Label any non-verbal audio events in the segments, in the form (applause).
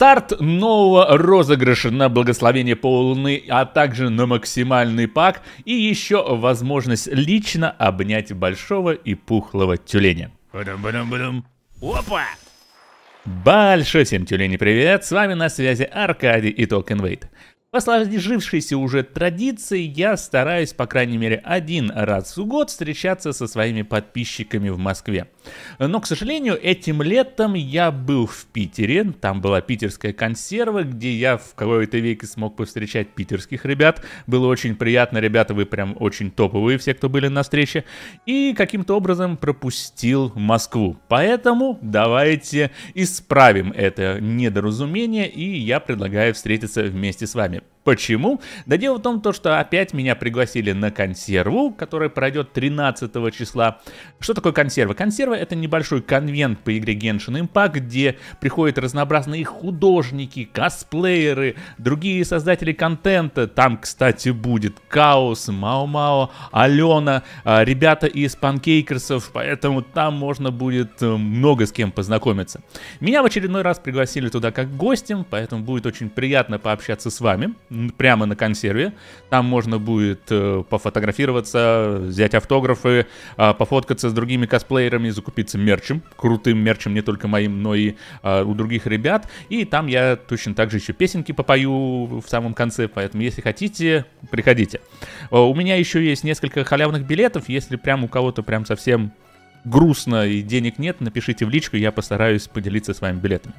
Старт нового розыгрыша на благословение полуны, а также на максимальный пак и еще возможность лично обнять большого и пухлого тюленя. Бадам-бадам-бадам. Опа! Большой всем тюлени привет, с вами на связи Аркадий и Толкенвейт. По уже традицией, я стараюсь, по крайней мере, один раз в год встречаться со своими подписчиками в Москве. Но, к сожалению, этим летом я был в Питере, там была питерская консерва, где я в какой-то веке смог повстречать питерских ребят. Было очень приятно, ребята, вы прям очень топовые, все, кто были на встрече. И каким-то образом пропустил Москву. Поэтому давайте исправим это недоразумение, и я предлагаю встретиться вместе с вами. Почему? Да дело в том, то, что опять меня пригласили на консерву, которая пройдет 13 числа. Что такое консерва? Консерва это небольшой конвент по игре Genshin Impact, где приходят разнообразные художники, косплееры, другие создатели контента. Там, кстати, будет Каос, Мао-Мао, Алена, а, ребята из панкейкерсов, поэтому там можно будет э, много с кем познакомиться. Меня в очередной раз пригласили туда как гостем, поэтому будет очень приятно пообщаться с вами прямо на консерве. Там можно будет э, пофотографироваться, взять автографы, э, пофоткаться с другими косплеерами, закупиться мерчем, крутым мерчем, не только моим, но и э, у других ребят. И там я точно так же еще песенки попою в самом конце, поэтому если хотите, приходите. А, у меня еще есть несколько халявных билетов, если прям у кого-то прям совсем грустно и денег нет, напишите в личку, я постараюсь поделиться с вами билетами.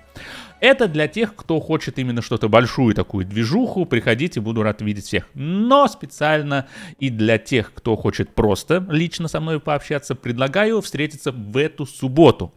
Это для тех, кто хочет именно что-то большую такую движуху. Приходите, буду рад видеть всех. Но специально и для тех, кто хочет просто лично со мной пообщаться, предлагаю встретиться в эту субботу.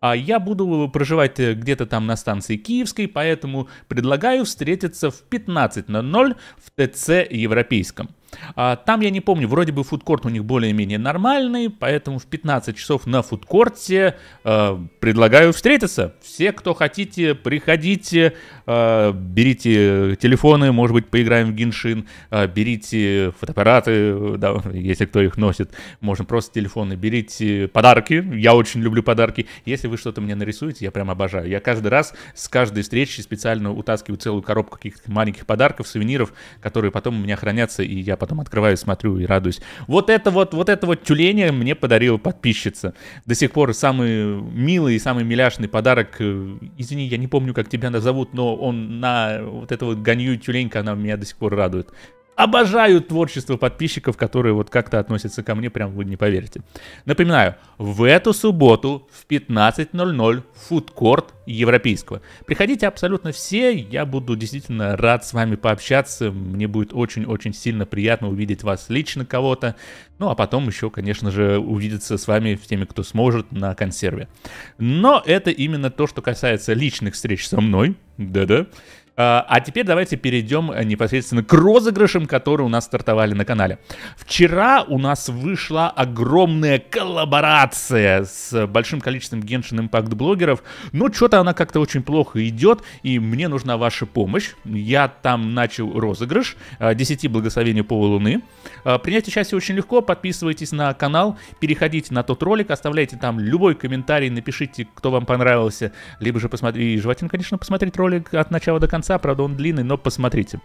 А Я буду проживать э, где-то там на станции Киевской, поэтому предлагаю встретиться в 15.00 в ТЦ Европейском. А, там я не помню, вроде бы фудкорт у них более-менее нормальный, поэтому в 15 часов на фудкорте э, предлагаю встретиться. Все, кто хотите, приходите, э, берите телефоны, может быть, поиграем в Геншин, э, берите фотоаппараты, да, (laughs) если кто их носит, можно просто телефоны, берите подарки, я очень люблю подарки. Если вы что-то мне нарисуете, я прям обожаю. Я каждый раз с каждой встречи специально утаскиваю целую коробку каких-то маленьких подарков, сувениров, которые потом у меня хранятся, и я потом открываю, смотрю и радуюсь. Вот это вот, вот это вот тюление мне подарила подписчица. До сих пор самый милый и самый миляшный подарок. Э, извини, я не помню, как тебя назовут, но он на вот это вот гонью тюленька, она меня до сих пор радует. Обожаю творчество подписчиков, которые вот как-то относятся ко мне, прям вы не поверите. Напоминаю, в эту субботу в 15.00 фудкорт европейского. Приходите абсолютно все, я буду действительно рад с вами пообщаться, мне будет очень-очень сильно приятно увидеть вас лично кого-то, ну а потом еще, конечно же, увидеться с вами, с теми, кто сможет, на консерве. Но это именно то, что касается личных встреч со мной, да-да, а, а теперь давайте перейдем э, непосредственно к розыгрышам, которые у нас стартовали на канале. Вчера у нас вышла огромная коллаборация с большим количеством Genshin Impact блогеров, но что-то она как-то очень плохо идет, и мне нужна ваша помощь. Я там начал розыгрыш 10 э, благословений по полулуны. Э, принять участие очень легко, подписывайтесь на канал, переходите на тот ролик, оставляйте там любой комментарий, напишите, кто вам понравился, либо же посмотрите, желательно, конечно, посмотреть ролик от начала до конца, конца, правда он длинный, но посмотрите.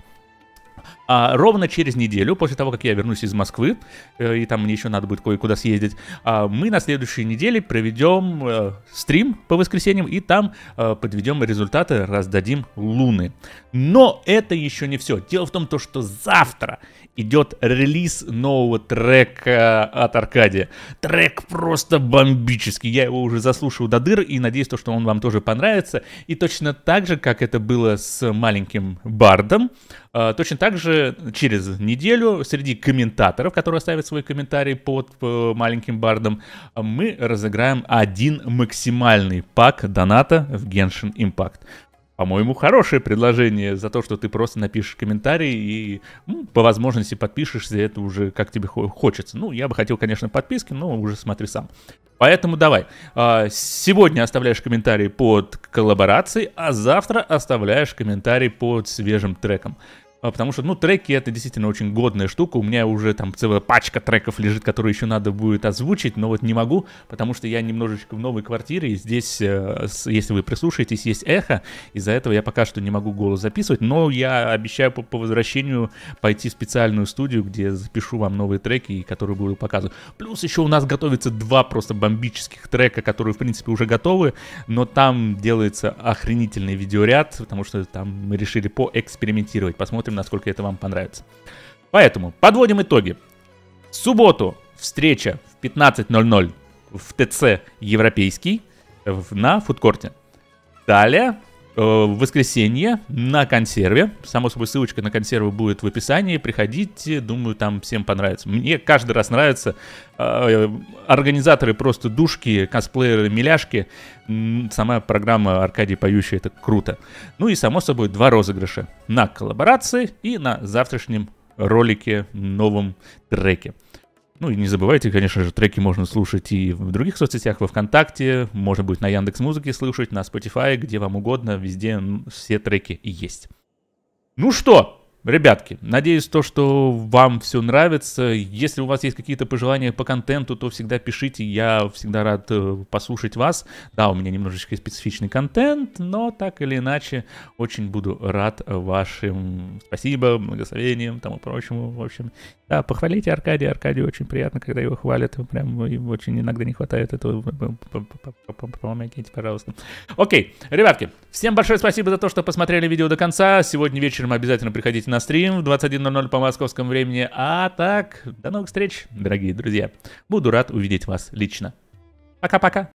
А, ровно через неделю, после того, как я вернусь из Москвы, э, и там мне еще надо будет кое-куда съездить, э, мы на следующей неделе проведем э, стрим по воскресеньям, и там э, подведем результаты, раздадим луны. Но это еще не все. Дело в том, то, что завтра идет релиз нового трека от Аркадия. Трек просто бомбический. Я его уже заслушал до дыр и надеюсь, то, что он вам тоже понравится. И точно так же, как это было с маленьким Бардом, а, точно так же через неделю среди комментаторов, которые оставят свой комментарий под э, маленьким Бардом, мы разыграем один максимальный пак доната в Genshin Impact по-моему, хорошее предложение за то, что ты просто напишешь комментарий и ну, по возможности подпишешься, это уже как тебе хочется. Ну, я бы хотел, конечно, подписки, но уже смотри сам. Поэтому давай. А, сегодня оставляешь комментарий под коллаборацией, а завтра оставляешь комментарий под свежим треком. А, потому что, ну, треки это действительно очень годная штука. У меня уже там целая пачка треков лежит, которые еще надо будет озвучить, но вот не могу, потому что я немножечко в новой квартире. И здесь, э, если вы прислушаетесь, есть эхо. Из-за этого я пока что не могу голос записывать, но я обещаю по, по возвращению пойти в специальную студию, где запишу вам новые треки, которые буду показывать. Плюс еще у нас готовится два просто бомбических трека, которые, в принципе, уже готовы, но там делается охренительный видеоряд, потому что там мы решили поэкспериментировать. Посмотрим, посмотрим, насколько это вам понравится. Поэтому подводим итоги. В субботу встреча в 15.00 в ТЦ Европейский на фудкорте. Далее Э, в воскресенье на консерве. Само собой, ссылочка на консервы будет в описании. Приходите, думаю, там всем понравится. Мне каждый раз нравится. Э, организаторы просто душки, косплееры, миляшки. Сама программа Аркадий Поющий, это круто. Ну и, само собой, два розыгрыша на коллаборации и на завтрашнем ролике, новом треке. Ну и не забывайте, конечно же, треки можно слушать и в других соцсетях, во Вконтакте, можно будет на Яндекс Музыке слушать, на Spotify, где вам угодно, везде все треки есть. Ну что, Ребятки, надеюсь, то, что вам все нравится. Если у вас есть какие-то пожелания по контенту, то всегда пишите. Я всегда рад э, послушать вас. Да, у меня немножечко специфичный контент, но так или иначе, очень буду рад вашим спасибо, благословениям, тому прочему. В общем, да, похвалите Аркадия. Аркадию очень приятно, когда его хвалят. Прям очень иногда не хватает этого. Помогите, пожалуйста. Окей, ребятки, всем большое спасибо за то, что посмотрели видео до конца. Сегодня вечером обязательно приходите на стрим в 21.00 по московскому времени. А так, до новых встреч, дорогие друзья. Буду рад увидеть вас лично. Пока-пока.